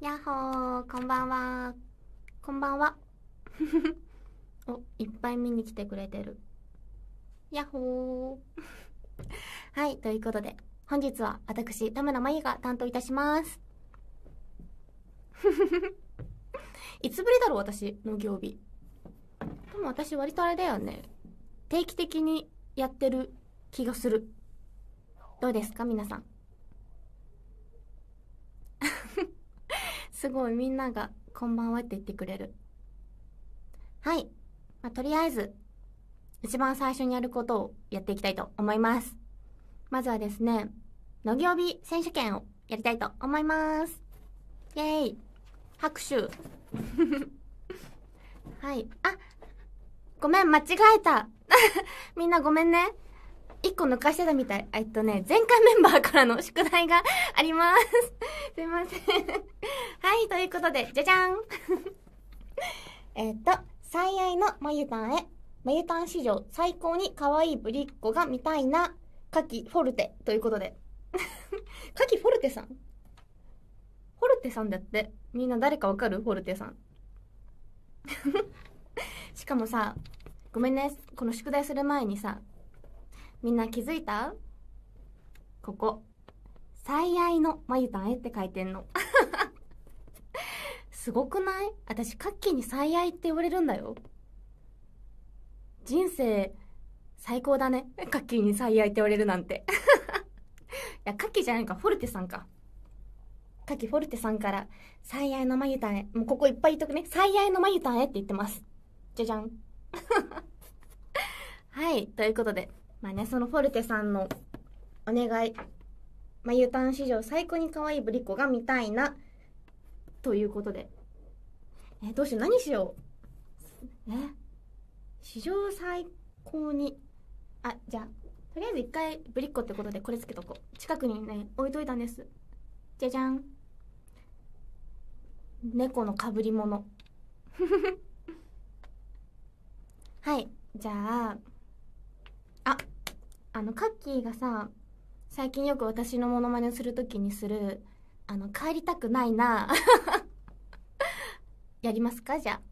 やっほーこんばんはこんばんは おいっぱい見に来てくれてるやっほーはいということで本日は私田村真由が担当いたします いつぶりだろう私の業日でも私割とあれだよね定期的にやってる気がするどうですか皆さんすごいみんなが「こんばんは」って言ってくれるはい、まあ、とりあえず一番最初にやることをやっていきたいと思いますまずはですねのぎおび選手権をやりたいと思いますイエーイ拍手 はいあごめん間違えた みんなごめんね一個抜かしてたみたい。えっとね、前回メンバーからの 宿題があります。すいません。はい、ということで、じゃじゃんえっと、最愛のまゆたんへ。まゆたん史上最高に可愛いぶりっ子が見たいな。カキフォルテということで。カキフォルテさんフォルテさんだって。みんな誰かわかるフォルテさん。しかもさ、ごめんね。この宿題する前にさ、みんな気づいたここ「最愛のまゆたんへ」って書いてんの すごくない私カッキーに最愛って言われるんだよ人生最高だねカッキーに最愛って言われるなんて いやカッキーじゃないかフォルテさんかカキフォルテさんから「最愛のまゆたんへ」もうここいっぱい言っとくね「最愛のまゆたんへ」って言ってますじゃじゃん はいということでまあね、そのフォルテさんのお願い、まあ、U ターン史上最高に可愛いブリコが見たいな、ということで。え、どうしよう、何しよう。え、史上最高に、あ、じゃあ、とりあえず一回ブリッコってことでこれつけとこう。近くにね、置いといたんです。じゃじゃん。猫のかぶり物。はい。じゃあ、あのカッキーがさ最近よく私のモノマネをするときにする「あの帰りたくないな」やりますかじゃあ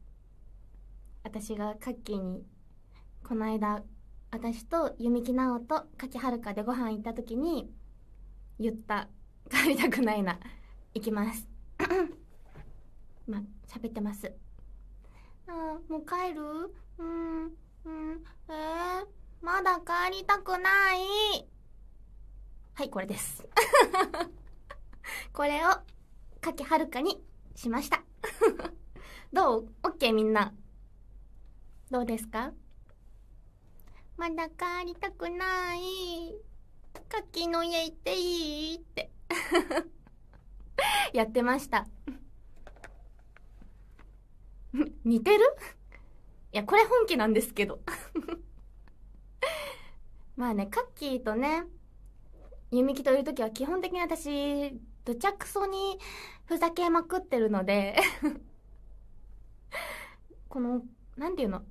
私がカッキーにこの間私と弓木奈央と柿はるかでご飯行ったときに言った「帰りたくないな」行きます まあ喋ってますああもう帰るうんうんえーまだ帰りたくない。はい、これです。これを、かきはるかにしました。どうオッケーみんな。どうですかまだ帰りたくない。かきの家行っていいって やってました。似てるいや、これ本気なんですけどまあねカッキーとね弓木といる時は基本的に私どちゃくそにふざけまくってるので この何て言うの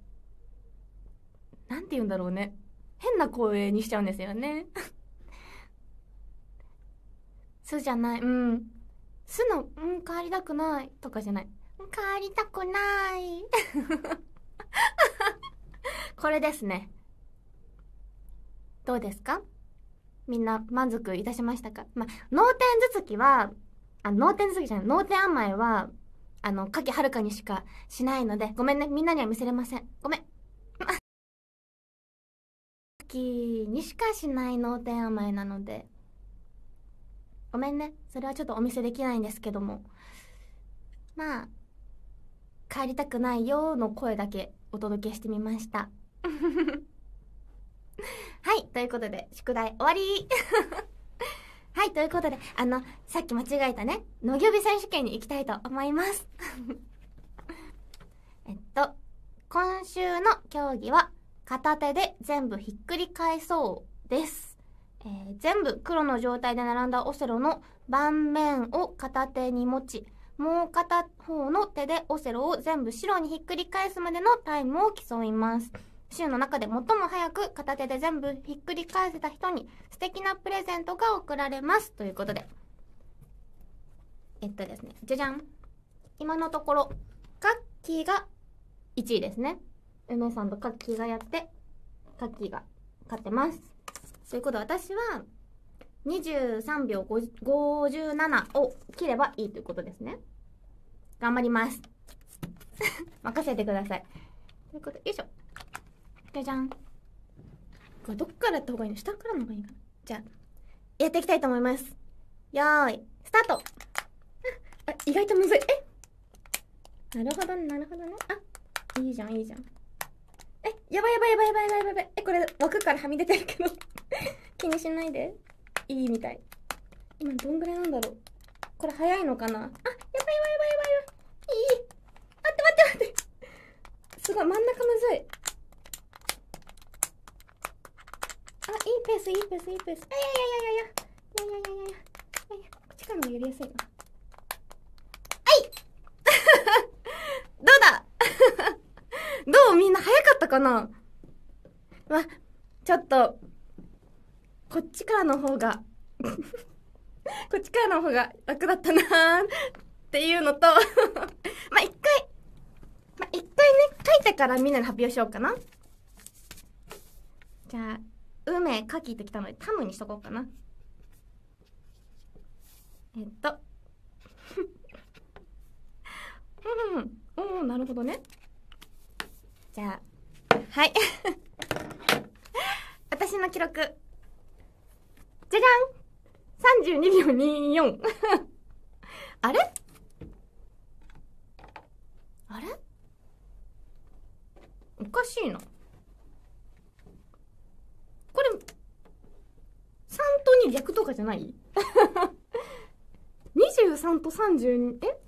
何て言うんだろうね変な声にしちゃうんですよね 素じゃないうんすの「うん帰りたくない」とかじゃない「帰りたくない」これですねどうですかみんな満足いたしましたかまあ、脳天頭突きは、あ、脳天頭突きじゃない、脳天甘えは、あの、かきはるかにしかしないので、ごめんね、みんなには見せれません。ごめん。きにしかしない脳天甘えなので、ごめんね、それはちょっとお見せできないんですけども、まあ、帰りたくないよの声だけお届けしてみました。はいということで宿題終わり はいということであのさっき間違えたね野球日選手権に行きたいと思います えっと今週の競技は片手で全部ひっくり返そうですえー、全部黒の状態で並んだオセロの盤面を片手に持ちもう片方の手でオセロを全部白にひっくり返すまでのタイムを競います週の中で最も早く片手で全部ひっくり返せた人に素敵なプレゼントが贈られますということでえっとですねじゃじゃん今のところカッキーが1位ですね梅さんとカッキーがやってカッキーが勝ってますということで私は23秒57を切ればいいということですね頑張ります 任せてくださいということでよいしょじゃじゃんこれどっからやった方がいいの下からの方がいいかなじゃあやっていきたいと思いますよーいスタートあ意外とむずいえなるほどねなるほどねあいいじゃんいいじゃんえやばいやばいやばいやばいやばいやばいえこれ枠からはみ出てるけど 気にしないでいいみたい今どんぐらいなんだろうこれ早いのかなあやばいやばいやばいやばいいい待って待って待ってすごい真ん中むずいいいペースいいペースいいペースいやいやいやいやいやいやいやいやいやこっちからもやりやすいなはい どうだ どうみんな早かったかなわちょっと、こっちからの方が こっちからの方が楽だったなーっていうのとま、一回、ま、一回ね、書いてからみんなで発表しようかな。じゃあ、梅かきってきたのでタムにしとこうかなえっとうん、うんなるほどねじゃあはい 私の記録じゃじゃん32秒24あれあれおかしいな当に逆とかじゃない ?23 と32え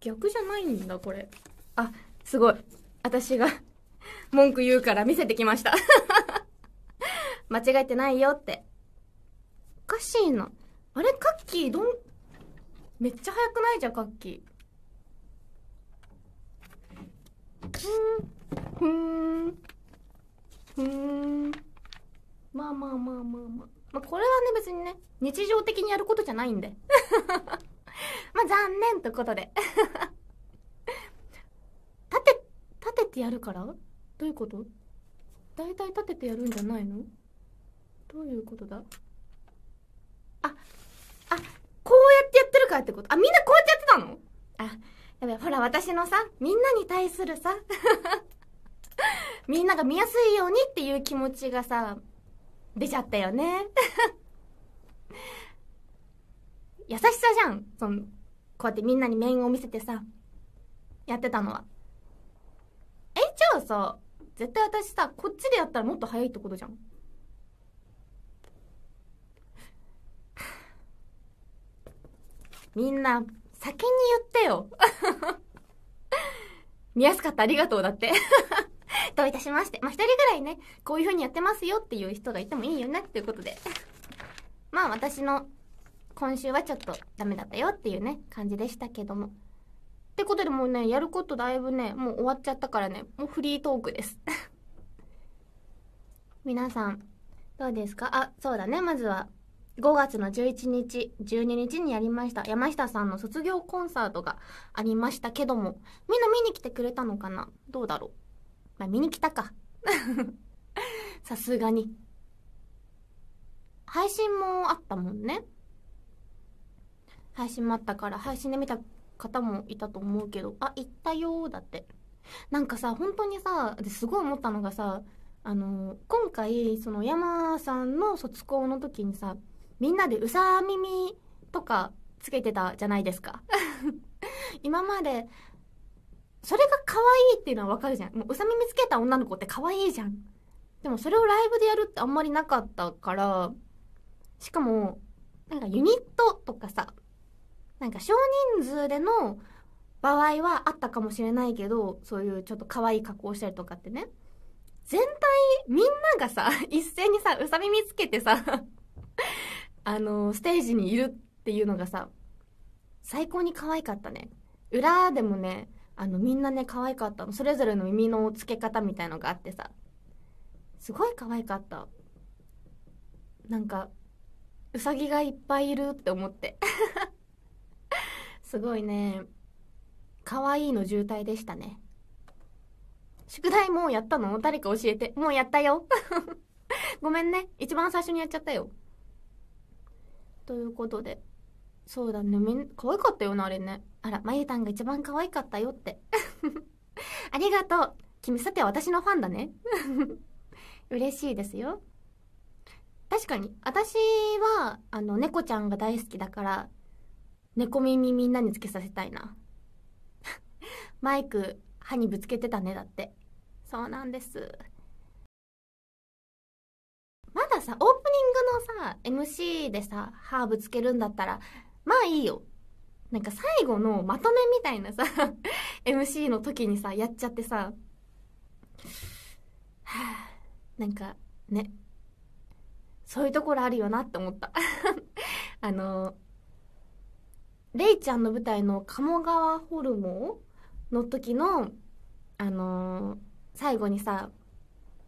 逆じゃないんだこれあすごい私が 文句言うから見せてきました 間違えてないよっておかしいなあれカッキーどんめっちゃ速くないじゃんカッキーふんふんふんまあまあまあまあまあ。まあ、これはね、別にね、日常的にやることじゃないんで。まあ、残念ということで。立て、立ててやるからどういうことだいたい立ててやるんじゃないのどういうことだあ、あ、こうやってやってるからってことあ、みんなこうやってやってたのあ、やべ、ほら、私のさ、みんなに対するさ、みんなが見やすいようにっていう気持ちがさ、出ちゃったよね 優しさじゃんそのこうやってみんなに面を見せてさやってたのはえじゃあさ絶対私さこっちでやったらもっと早いってことじゃん みんな先に言ってよ 見やすかったありがとうだって どういたしまして。まあ、一人ぐらいね、こういう風にやってますよっていう人がいてもいいよねっていうことで。まあ、私の今週はちょっとダメだったよっていうね、感じでしたけども。ってことでもうね、やることだいぶね、もう終わっちゃったからね、もうフリートークです。皆さん、どうですかあ、そうだね、まずは。5月の11日、12日にやりました山下さんの卒業コンサートがありましたけども、みんな見に来てくれたのかなどうだろうまあ、見に来たか。さすがに。配信もあったもんね。配信もあったから、配信で見た方もいたと思うけど、あ、行ったよーだって。なんかさ、本当にさ、ですごい思ったのがさ、あのー、今回、その山さんの卒校の時にさ、みんなでうさ耳とかつけてたじゃないですか。今までそれが可愛いっていうのはわかるじゃん。もう、うさ見つけた女の子って可愛いじゃん。でもそれをライブでやるってあんまりなかったから、しかも、なんかユニットとかさ、なんか少人数での場合はあったかもしれないけど、そういうちょっと可愛い格好したりとかってね。全体、みんながさ、一斉にさ、うさ見つけてさ あの、ステージにいるっていうのがさ、最高に可愛かったね。裏でもね、あのみんなね可愛かったのそれぞれの耳の付け方みたいのがあってさすごい可愛かったなんかうさぎがいっぱいいるって思ってすごいね可愛いの渋滞でしたね宿題もうやったの誰か教えてもうやったよごめんね一番最初にやっちゃったよということでそうだねみん可愛かったよなあれねあらまゆたんが一番可愛かったよって ありがとう君さて私のファンだね 嬉しいですよ確かに私はあの猫ちゃんが大好きだから猫耳みんなにつけさせたいな マイク歯にぶつけてたねだってそうなんですまださオープニングのさ MC でさ歯ぶつけるんだったらまあいいよ。なんか最後のまとめみたいなさ MC の時にさ、やっちゃってさ、はあ、なんかね、そういうところあるよなって思った あの、レイちゃんの舞台の鴨川ホルモンの時の、あの最後にさ、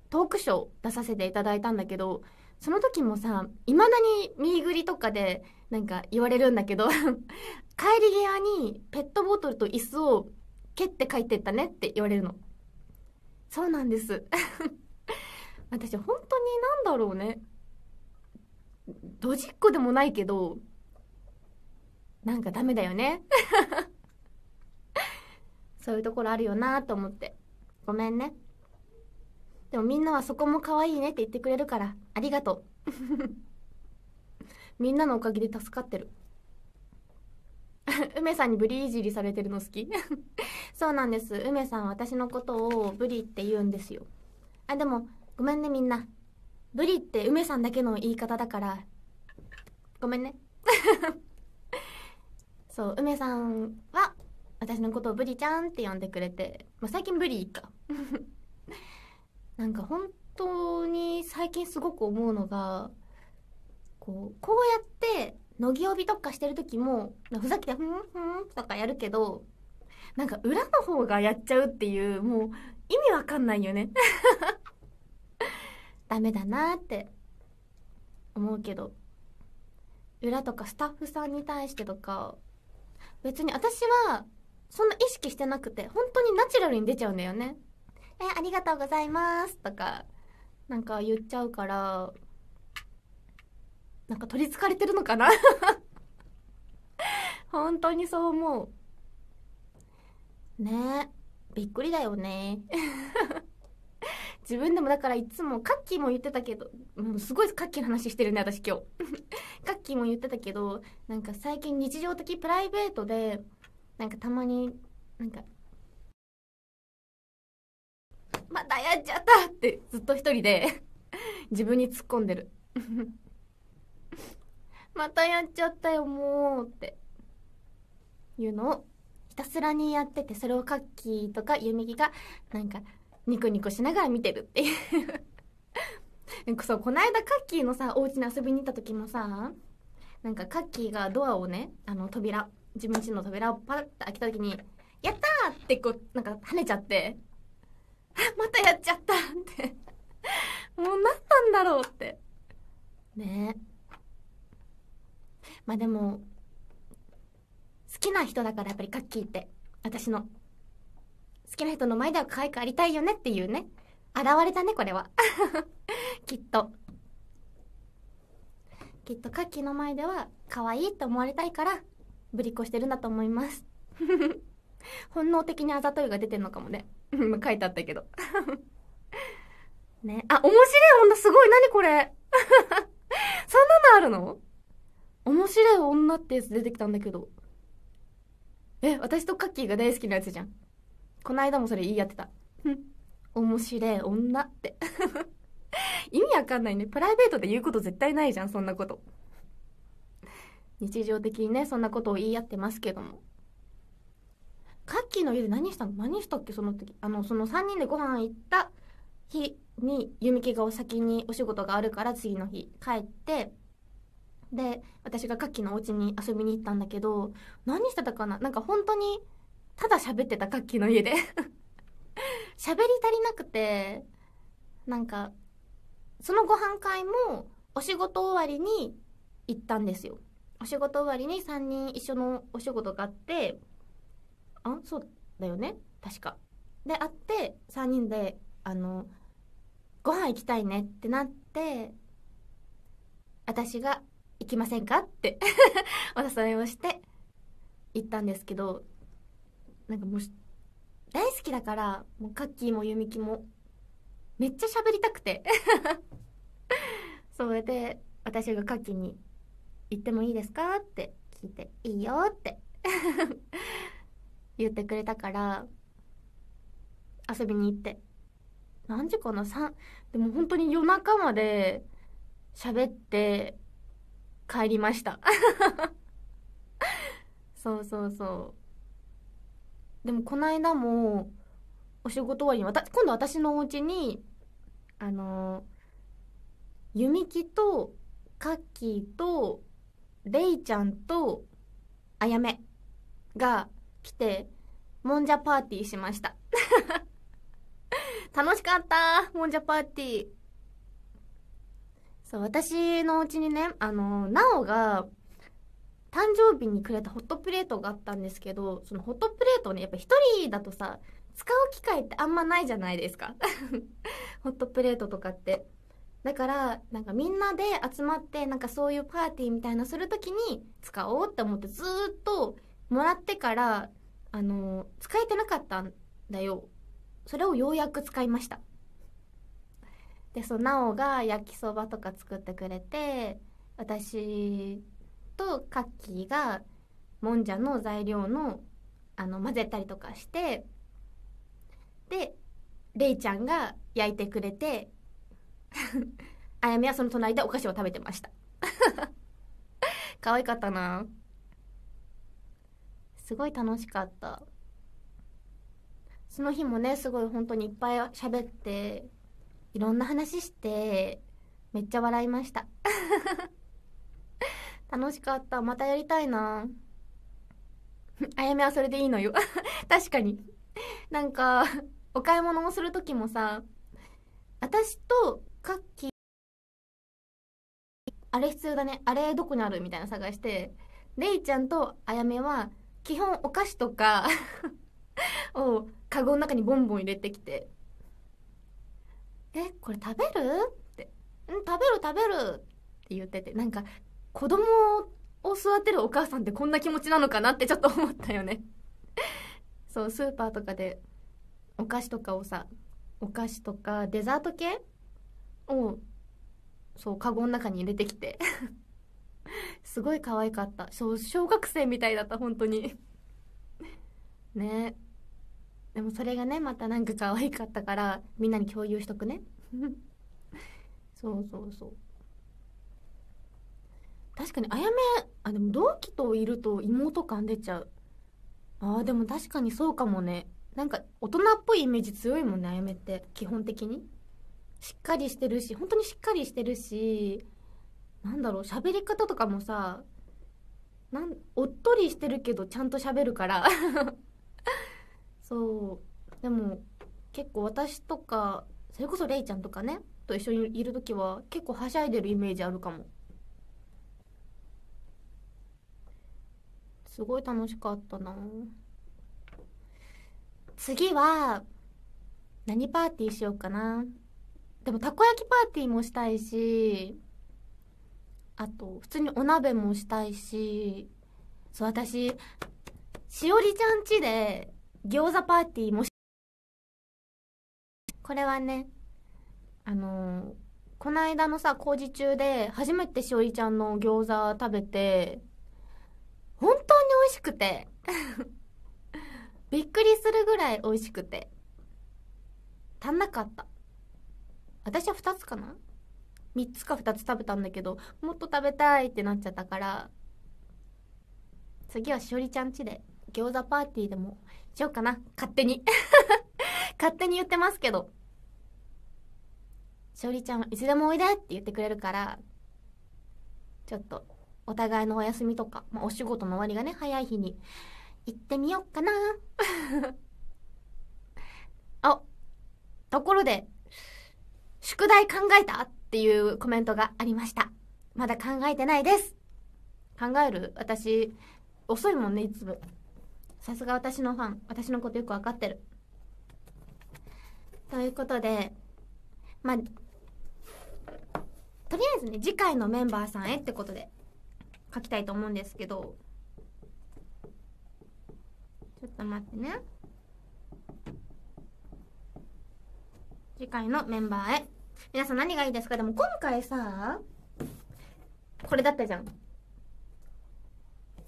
トークショー出させていただいたんだけど、その時もさ、未だに見ぐりとかで、なんか言われるんだけど 帰り際にペットボトルと椅子を蹴って帰ってったねって言われるのそうなんです 私本当に何だろうねドジっ子でもないけどなんかダメだよね そういうところあるよなと思ってごめんねでもみんなはそこも可愛いねって言ってくれるからありがとうみんなのおかげで助かってる 梅さんにブリいじりされてるの好き そうなんです梅さん私のことをブリって言うんですよあでもごめんねみんなブリって梅さんだけの言い方だからごめんね そう梅さんは私のことをブリちゃんって呼んでくれて、まあ、最近ブリかなんか本当に最近すごく思うのがこうこうやって乃木帯とかしてる時もふざけて「ふんふん」とかやるけどなんか裏の方がやっちゃうっていうもう意味わかんないよね ダメだなって思うけど裏とかスタッフさんに対してとか別に私はそんな意識してなくて本当にナチュラルに出ちゃうんだよね。えありがとうございますとかなんか言っちゃうからなんか取り憑かれてるのかな 本当にそう思う。ねえ、びっくりだよね。自分でもだからいつも、カッキーも言ってたけど、もうすごいカッキーの話してるね、私今日。カッキーも言ってたけど、なんか最近日常的プライベートで、なんかたまに、なんか、またやっちゃったってずっと一人で自分に突っ込んでるまたやっちゃったよもうっていうのをひたすらにやっててそれをカッキーとかユミぎがなんかニコニコしながら見てるっていう そうこの間カッキーのさお家に遊びに行った時もさなんかカッキーがドアをねあの扉自分家の扉をパラッと開けた時に「やった!」ってこうなんか跳ねちゃって「またやっちゃった!」って もう何なんだろうってねえまあでも好きな人だからやっぱりカッキーって私の好きな人の前では可愛くありたいよねっていうね現れたねこれは きっときっとカッキーの前では可愛いって思われたいからぶりっこしてるんだと思います 本能的にあざといが出てんのかもね 書いてあったけどねあ面白い女すごい何これそんなのあるの面白い女ってやつ出てきたんだけどえ私とカッキーが大好きなやつじゃんこないだもそれ言い合ってたん。面白い女って 意味わかんないねプライベートで言うこと絶対ないじゃんそんなこと日常的にねそんなことを言い合ってますけどもカッキーの家で何したの何したっけその時あのその3人でご飯行った日に弓木がお先にお仕事があるから次の日帰ってで私がカッキーのお家に遊びに行ったんだけど何してたかななんか本当にただ喋ってたカッキーの家で 喋り足りなくてなんかそのご飯会もお仕事終わりに行ったんですよお仕事終わりに3人一緒のお仕事があってあそうだよね確かで会って3人であのご飯行きたいねってなって私が行きませんか?」って お誘いをして行ったんですけどなんかもう大好きだからもうカッキーもユミキもめっちゃ喋りたくて それで私がカッキーに「行ってもいいですか?」って聞いて「いいよ」って 言ってくれたから遊びに行って何時かな3でも本当に夜中まで喋って帰りました そうそうそうでもこの間もお仕事終わりに私今度私のお家にあの弓木とカッキーとレイちゃんとあやめが来てもんじゃパーティーしました 楽しかったもんじゃパーティーそう私のうちにねあのなおが誕生日にくれたホットプレートがあったんですけどそのホットプレートをねやっぱ一人だとさ使う機会ってあんまないじゃないですか ホットプレートとかってだからなんかみんなで集まってなんかそういうパーティーみたいなする時に使おうって思ってずっともらってからあの使えてなかったんだよそれをようやく使いましたでそなおが焼きそばとか作ってくれて私とカッキーがもんじゃの材料のあの混ぜたりとかしてでレイちゃんが焼いてくれてあやめはその隣でお菓子を食べてました可愛かったなすごい楽しかったその日もねすごい本当にいっぱい喋っていろんな話してめっちゃ笑いました 楽しかったまたやりたいなあやめはそれでいいのよ 確かになんかお買い物をする時もさ私とカッキーあれ必要だねあれどこにあるみたいな探してレイちゃんとあやめは基本お菓子とか をカゴの中にボンボン入れてきて「えこれ食べる?」って「うん食べる食べる」って言っててなんか子供を育てるお母さんってこんな気持ちなのかなってちょっと思ったよね そうスーパーとかでお菓子とかをさお菓子とかデザート系をそうカゴの中に入れてきて すごい可愛かった小小学生みたいだった本当に ねえでもそれがねまたなんか可愛かったからみんなに共有しとくね そうそうそう確かにあやめあでも同期といると妹感出ちゃうあーでも確かにそうかもねなんか大人っぽいイメージ強いもんねあやめって基本的にしっかりしてるし本当にしっかりしてるしなんだろう喋り方とかもさなんおっとりしてるけどちゃんと喋るからそうでも結構私とかそれこそレイちゃんとかねと一緒にいる時は結構はしゃいでるイメージあるかもすごい楽しかったな次は何パーティーしようかなでもたこ焼きパーティーもしたいしあと普通にお鍋もしたいしそう私しおりちゃんちで餃子パーティーもしこれはねあのー、この間のさ工事中で初めてしおりちゃんの餃子食べて本当に美味しくて びっくりするぐらい美味しくて足んなかった私は2つかな3つか2つ食べたんだけどもっと食べたいってなっちゃったから次はしおりちゃんちで餃子パーティーでもしようかな。勝手に 勝手に言ってますけど。しおりちゃんはいつでもおいでって言ってくれるから、ちょっとお互いのお休みとか、まあ、お仕事の終わりがね、早い日に行ってみようかな。あ、ところで、宿題考えたっていうコメントがありました。まだ考えてないです。考える私、遅いもんね、いつも。さすが私のファン私のことよく分かってるということでまあとりあえずね次回のメンバーさんへってことで書きたいと思うんですけどちょっと待ってね次回のメンバーへ皆さん何がいいですかでも今回さこれだったじゃん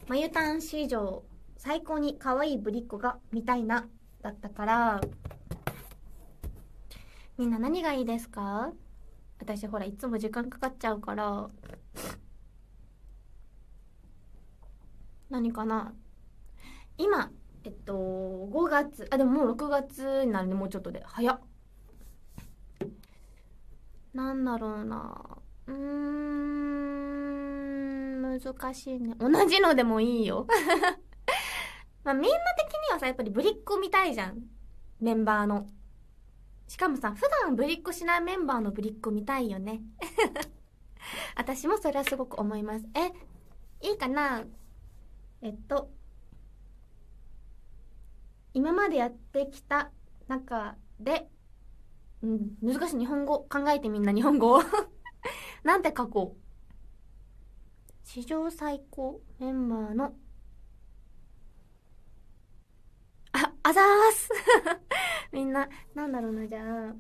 まゆたん最高に可愛いぶりっ子が見たいなだったからみんな何がいいですか私ほらいつも時間かかっちゃうから何かな今えっと5月あでももう6月になるねもうちょっとで早っなんだろうなうん難しいね同じのでもいいよ まあ、みんな的にはさ、やっぱりブリック見たいじゃん。メンバーの。しかもさ、普段ブリックしないメンバーのブリック見たいよね。私もそれはすごく思います。え、いいかなえっと、今までやってきた中で、うん、難しい日本語。考えてみんな日本語 なんて書こう。史上最高メンバーのざーす みんな、なんだろうな、じゃあ。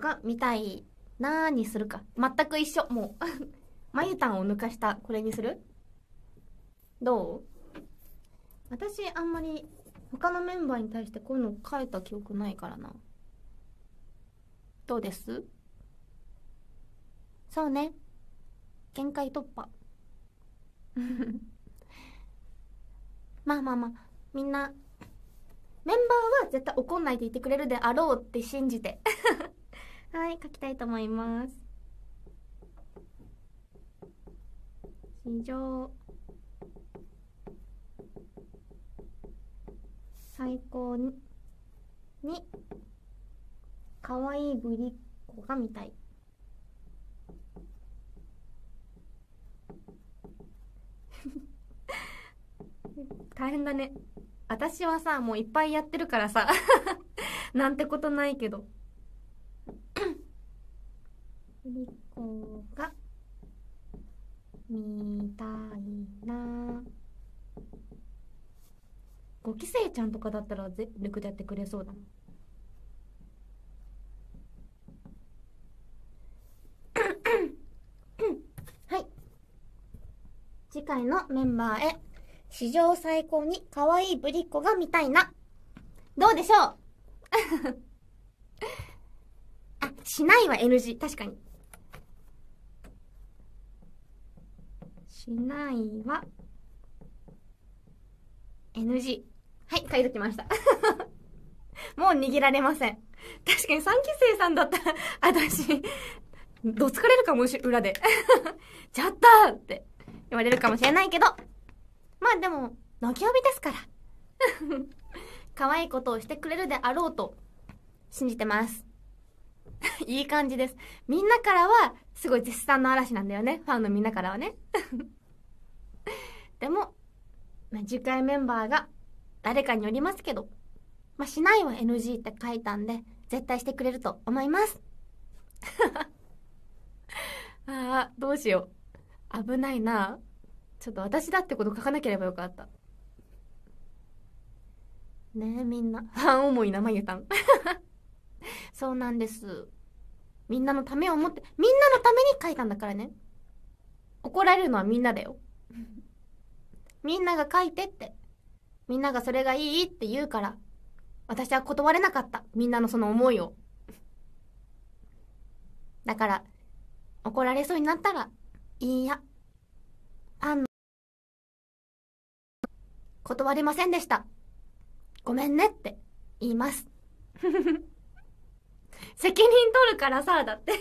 が見たいなーにするか。全く一緒。もうまゆたんを抜かした、これにするどう私、あんまり、他のメンバーに対してこういうの書いた記憶ないからな。どうですそうね。限界突破。まあまあまあみんなメンバーは絶対怒んないでいてくれるであろうって信じて はい書きたいと思います史上最高に可愛いぶりっ子が見たい大変だね私はさもういっぱいやってるからさ なんてことないけどリコ がみたいな5期生ちゃんとかだったら全力でやってくれそうだ はい次回のメンバーへ史上最高に可愛いぶりっ子が見たいな。どうでしょう あ、しないは NG。確かに。しないは NG。はい、書いときました。もう逃げられません。確かに3期生さんだったら、私、どつかれるかもし、裏で。ちゃったって言われるかもしれないけど、まあでも、のきおびですから。可愛いことをしてくれるであろうと信じてます。いい感じです。みんなからは、すごい絶賛の嵐なんだよね。ファンのみんなからはね。でも、まあ、次回メンバーが誰かによりますけど、まあ、しないは NG って書いたんで、絶対してくれると思います。ああ、どうしよう。危ないな。ちょっと私だってこと書かなければよかったねえみんなファン思いなまゆたん そうなんですみんなのためを思ってみんなのために書いたんだからね怒られるのはみんなだよ みんなが書いてってみんながそれがいいって言うから私は断れなかったみんなのその思いをだから怒られそうになったらいいやあん断りませんでした。ごめんねって言います。責任取るからさ、だって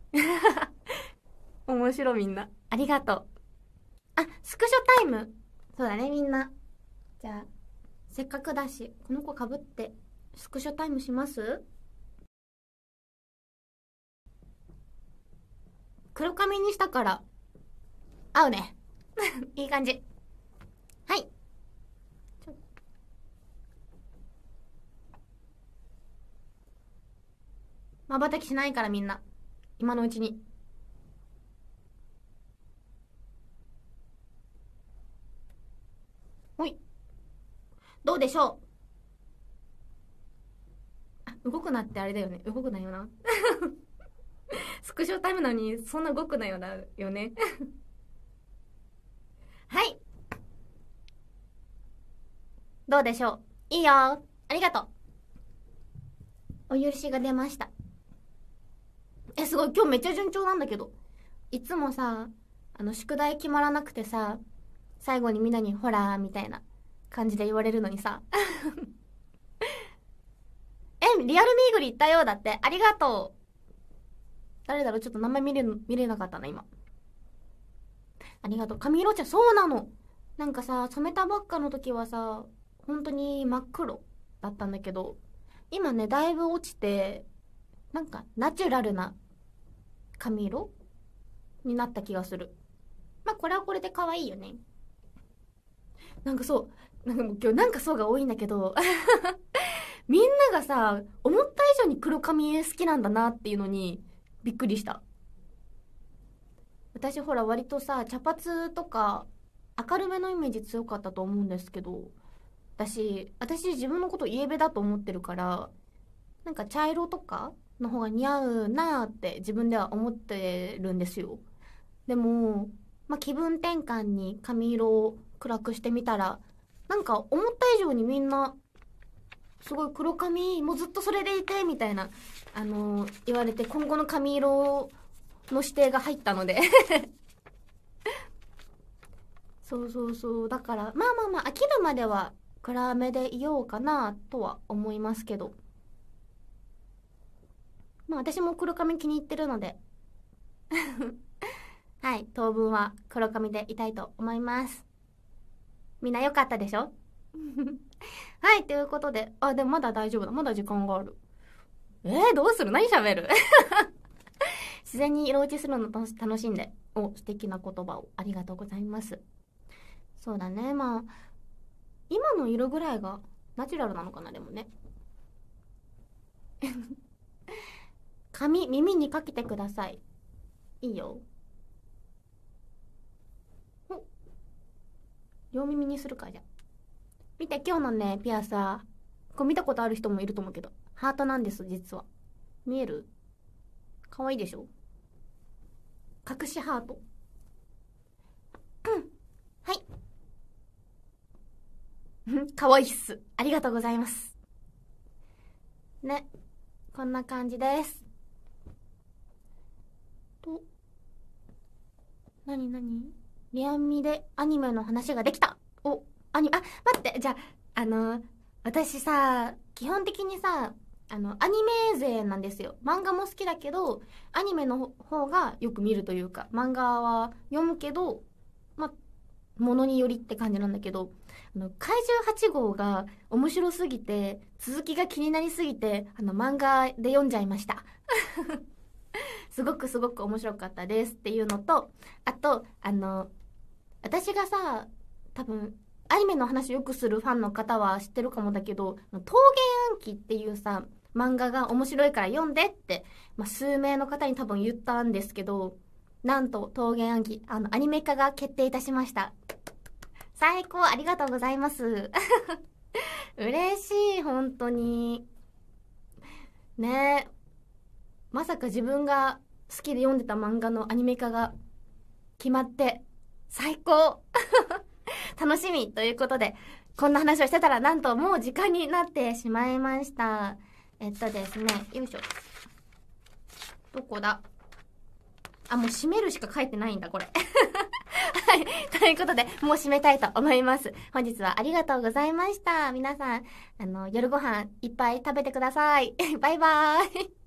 面白みんな。ありがとう。あ、スクショタイム。そうだね、みんな。じゃあ、せっかくだし、この子かぶって、スクショタイムします黒髪にしたから、合うね。いい感じ。はい。まばたきしないからみんな。今のうちに。ほい。どうでしょうあ、動くなってあれだよね。動くなよな。スクショタイムなのに、そんな動くなよな、よね。どうでしょういいよありがとうお許しが出ましたえすごい今日めっちゃ順調なんだけどいつもさあの宿題決まらなくてさ最後にみんなに「ほら」みたいな感じで言われるのにさ えリアルミーグリ行ったようだってありがとう誰だろうちょっと名前見れ見れなかったな今ありがとう髪色茶そうなのなんかさ染めたばっかの時はさ本当に真っ黒だったんだけど今ねだいぶ落ちてなんかナチュラルな髪色になった気がするまあこれはこれで可愛いよねなんかそうなんかもう今日なんかそうが多いんだけど みんながさ思った以上に黒髪好きなんだなっていうのにびっくりした私ほら割とさ茶髪とか明るめのイメージ強かったと思うんですけどだし私自分のことイエベだと思ってるからなんか茶色とかの方が似合うなって自分では思ってるんですよでも、まあ、気分転換に髪色を暗くしてみたらなんか思った以上にみんなすごい黒髪もうずっとそれでいてみたいなあのー、言われて今後の髪色の指定が入ったので そうそうそうだからまあまあまあ飽きるまでは暗めでいようかなとは思いますけどまあ私も黒髪気に入ってるので はい当分は黒髪でいたいと思いますみんな良かったでしょ はいということであでもまだ大丈夫だまだ時間があるえー、どうする何喋る 自然に色落ちするの楽しんでお素敵な言葉をありがとうございますそうだねまあ今の色ぐらいがナチュラルなのかなでもね 髪耳にかけてくださいいいよ両耳にするかじゃ見て今日のねピアはこれ見たことある人もいると思うけどハートなんです実は見える可愛いでしょ隠しハートうん 可愛いっす。ありがとうございます。ね、こんな感じです。と、なになにリアンミでアニメの話ができたお、アニメ、あ、待って、じゃあ、あの私さ、基本的にさ、あの、アニメ勢なんですよ。漫画も好きだけど、アニメの方がよく見るというか、漫画は読むけど、ものによりって感じなんだけどあの怪獣8号が面白すぎて続きが気になりすぎてあの漫画で読んじゃいました すごくすごく面白かったですっていうのとあとあの私がさ多分アニメの話よくするファンの方は知ってるかもだけど「桃源暗記」っていうさ漫画が面白いから読んでって、まあ、数名の方に多分言ったんですけどなんと桃源暗記、あの、アニメ化が決定いたしました。最高ありがとうございます。嬉しい、本当に。ねえ。まさか自分が好きで読んでた漫画のアニメ化が決まって、最高 楽しみということで、こんな話をしてたらなんともう時間になってしまいました。えっとですね、よいしょ。どこだあ、もう閉めるしか書いてないんだ、これ。はい。ということで、もう閉めたいと思います。本日はありがとうございました。皆さん、あの、夜ご飯いっぱい食べてください。バイバーイ。